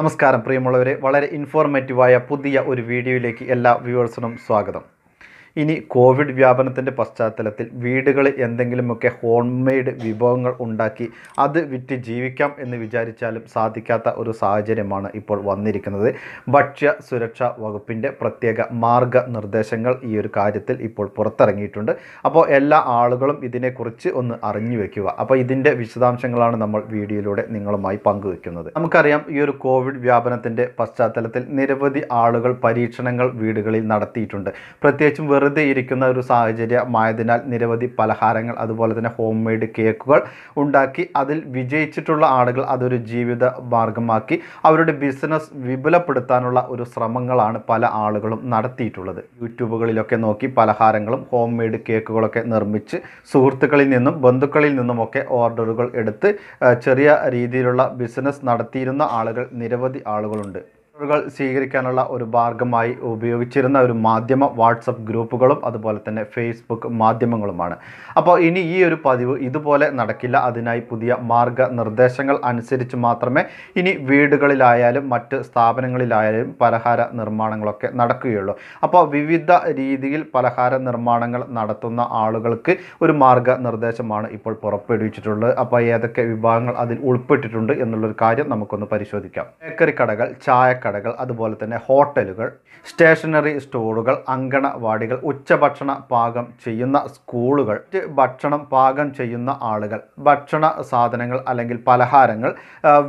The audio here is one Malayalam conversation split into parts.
നമസ്കാരം പ്രിയമുള്ളവരെ വളരെ ഇൻഫോർമേറ്റീവായ പുതിയ ഒരു വീഡിയോയിലേക്ക് എല്ലാ വ്യൂവേഴ്സിനും സ്വാഗതം ഇനി കോവിഡ് വ്യാപനത്തിൻ്റെ പശ്ചാത്തലത്തിൽ വീടുകളിൽ എന്തെങ്കിലുമൊക്കെ ഹോം മെയ്ഡ് വിഭവങ്ങൾ ഉണ്ടാക്കി അത് വിറ്റ് ജീവിക്കാം എന്ന് വിചാരിച്ചാലും സാധിക്കാത്ത ഒരു സാഹചര്യമാണ് ഇപ്പോൾ വന്നിരിക്കുന്നത് ഭക്ഷ്യ സുരക്ഷാ വകുപ്പിൻ്റെ പ്രത്യേക മാർഗനിർദ്ദേശങ്ങൾ ഈ ഒരു കാര്യത്തിൽ ഇപ്പോൾ പുറത്തിറങ്ങിയിട്ടുണ്ട് അപ്പോൾ എല്ലാ ആളുകളും ഇതിനെക്കുറിച്ച് ഒന്ന് അറിഞ്ഞു വെക്കുക അപ്പോൾ ഇതിൻ്റെ വിശദാംശങ്ങളാണ് നമ്മൾ വീഡിയോയിലൂടെ നിങ്ങളുമായി പങ്കുവെക്കുന്നത് നമുക്കറിയാം ഈ ഒരു കോവിഡ് വ്യാപനത്തിൻ്റെ പശ്ചാത്തലത്തിൽ നിരവധി ആളുകൾ പരീക്ഷണങ്ങൾ വീടുകളിൽ നടത്തിയിട്ടുണ്ട് പ്രത്യേകിച്ചും വെറുതെ ഇരിക്കുന്ന ഒരു സാഹചര്യമായതിനാൽ നിരവധി പലഹാരങ്ങൾ അതുപോലെ തന്നെ ഹോം മെയ്ഡ് കേക്കുകൾ ഉണ്ടാക്കി അതിൽ വിജയിച്ചിട്ടുള്ള ആളുകൾ അതൊരു ജീവിത മാർഗമാക്കി അവരുടെ ബിസിനസ് വിപുലപ്പെടുത്താനുള്ള ഒരു ശ്രമങ്ങളാണ് പല ആളുകളും നടത്തിയിട്ടുള്ളത് യൂട്യൂബുകളിലൊക്കെ നോക്കി പലഹാരങ്ങളും ഹോം മെയ്ഡ് കേക്കുകളൊക്കെ നിർമ്മിച്ച് സുഹൃത്തുക്കളിൽ നിന്നും ബന്ധുക്കളിൽ നിന്നുമൊക്കെ ഓർഡറുകൾ എടുത്ത് ചെറിയ രീതിയിലുള്ള ബിസിനസ് നടത്തിയിരുന്ന ആളുകൾ നിരവധി ആളുകളുണ്ട് ഓർഡറുകൾ സ്വീകരിക്കാനുള്ള ഒരു മാർഗമായി ഉപയോഗിച്ചിരുന്ന ഒരു മാധ്യമ വാട്സപ്പ് ഗ്രൂപ്പുകളും അതുപോലെ തന്നെ ഫേസ്ബുക്ക് മാധ്യമങ്ങളുമാണ് അപ്പോൾ ഇനി ഈ ഒരു പതിവ് ഇതുപോലെ നടക്കില്ല അതിനായി പുതിയ മാർഗനിർദ്ദേശങ്ങൾ അനുസരിച്ച് മാത്രമേ ഇനി വീടുകളിലായാലും മറ്റ് സ്ഥാപനങ്ങളിലായാലും പലഹാര നിർമ്മാണങ്ങളൊക്കെ നടക്കുകയുള്ളൂ അപ്പോൾ വിവിധ രീതിയിൽ പലഹാര നിർമ്മാണങ്ങൾ നടത്തുന്ന ആളുകൾക്ക് ഒരു മാർഗനിർദ്ദേശമാണ് ഇപ്പോൾ പുറപ്പെടുവിച്ചിട്ടുള്ളത് അപ്പോൾ ഏതൊക്കെ വിഭാഗങ്ങൾ അതിൽ ഉൾപ്പെട്ടിട്ടുണ്ട് എന്നുള്ളൊരു കാര്യം നമുക്കൊന്ന് പരിശോധിക്കാം ബേക്കറി കടകൾ ചായക്കട കടകൾ അതുപോലെ തന്നെ ഹോട്ടലുകൾ സ്റ്റേഷനറി സ്റ്റോറുകൾ അങ്കണവാടികൾ ഉച്ചഭക്ഷണ പാകം ചെയ്യുന്ന സ്കൂളുകൾ ഭക്ഷണം പാകം ചെയ്യുന്ന ആളുകൾ ഭക്ഷണ സാധനങ്ങൾ അല്ലെങ്കിൽ പലഹാരങ്ങൾ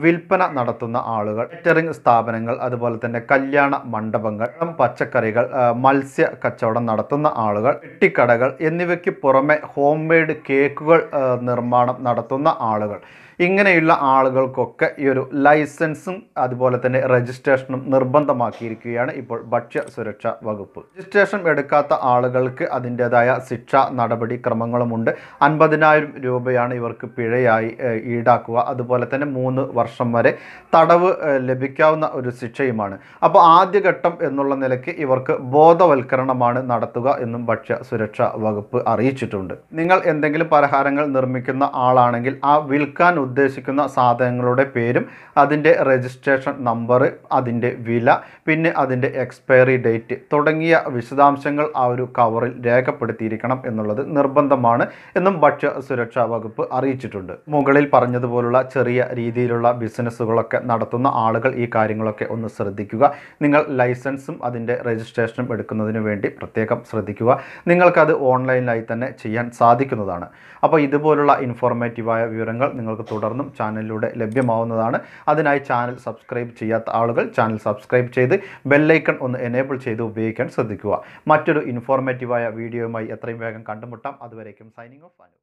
വിൽപ്പന നടത്തുന്ന ആളുകൾ കേറ്ററിംഗ് സ്ഥാപനങ്ങൾ അതുപോലെ തന്നെ കല്യാണ മണ്ഡപങ്ങൾ പച്ചക്കറികൾ മത്സ്യ കച്ചവടം നടത്തുന്ന ആളുകൾ ഇട്ടിക്കടകൾ എന്നിവയ്ക്ക് പുറമെ ഹോം മെയ്ഡ് കേക്കുകൾ നിർമ്മാണം നടത്തുന്ന ആളുകൾ ഇങ്ങനെയുള്ള ആളുകൾക്കൊക്കെ ഈ ഒരു ലൈസൻസും അതുപോലെ തന്നെ രജിസ്ട്രേഷൻ രജിസ്ട്രേഷനും നിർബന്ധമാക്കിയിരിക്കുകയാണ് ഇപ്പോൾ ഭക്ഷ്യ സുരക്ഷാ വകുപ്പ് രജിസ്ട്രേഷൻ എടുക്കാത്ത ആളുകൾക്ക് അതിൻ്റേതായ ശിക്ഷാ നടപടിക്രമങ്ങളുമുണ്ട് അൻപതിനായിരം രൂപയാണ് ഇവർക്ക് പിഴയായി ഈടാക്കുക അതുപോലെ തന്നെ മൂന്ന് വർഷം വരെ തടവ് ലഭിക്കാവുന്ന ഒരു ശിക്ഷയുമാണ് അപ്പോൾ ആദ്യഘട്ടം എന്നുള്ള നിലയ്ക്ക് ഇവർക്ക് ബോധവൽക്കരണമാണ് നടത്തുക എന്നും ഭക്ഷ്യ സുരക്ഷാ വകുപ്പ് അറിയിച്ചിട്ടുണ്ട് നിങ്ങൾ എന്തെങ്കിലും പലഹാരങ്ങൾ നിർമ്മിക്കുന്ന ആളാണെങ്കിൽ ആ വിൽക്കാൻ ഉദ്ദേശിക്കുന്ന സാധനങ്ങളുടെ പേരും അതിൻ്റെ രജിസ്ട്രേഷൻ നമ്പർ അതിൻ്റെ അതിൻ്റെ വില പിന്നെ അതിൻ്റെ എക്സ്പയറി ഡേറ്റ് തുടങ്ങിയ വിശദാംശങ്ങൾ ആ ഒരു കവറിൽ രേഖപ്പെടുത്തിയിരിക്കണം എന്നുള്ളത് നിർബന്ധമാണ് എന്നും ഭക്ഷ്യ സുരക്ഷാ വകുപ്പ് അറിയിച്ചിട്ടുണ്ട് മുകളിൽ പറഞ്ഞതുപോലുള്ള ചെറിയ രീതിയിലുള്ള ബിസിനസ്സുകളൊക്കെ നടത്തുന്ന ആളുകൾ ഈ കാര്യങ്ങളൊക്കെ ഒന്ന് ശ്രദ്ധിക്കുക നിങ്ങൾ ലൈസൻസും അതിൻ്റെ രജിസ്ട്രേഷനും എടുക്കുന്നതിന് വേണ്ടി പ്രത്യേകം ശ്രദ്ധിക്കുക നിങ്ങൾക്കത് ഓൺലൈനായി തന്നെ ചെയ്യാൻ സാധിക്കുന്നതാണ് അപ്പോൾ ഇതുപോലുള്ള ഇൻഫോർമേറ്റീവായ വിവരങ്ങൾ നിങ്ങൾക്ക് തുടർന്നും ചാനലിലൂടെ ലഭ്യമാവുന്നതാണ് അതിനായി ചാനൽ സബ്സ്ക്രൈബ് ചെയ്യാത്ത ആളുകൾ ചാനൽ സബ്സ്ക്രൈബ് ചെയ്ത് ബെല്ലൈക്കൺ ഒന്ന് എനേബിൾ ചെയ്ത് ഉപയോഗിക്കാൻ ശ്രദ്ധിക്കുക മറ്റൊരു ഇൻഫോർമേറ്റീവായ വീഡിയോയുമായി എത്രയും വേഗം കണ്ടുമുട്ടാം അതുവരേക്കും സൈനിങ് ഓഫ് അനു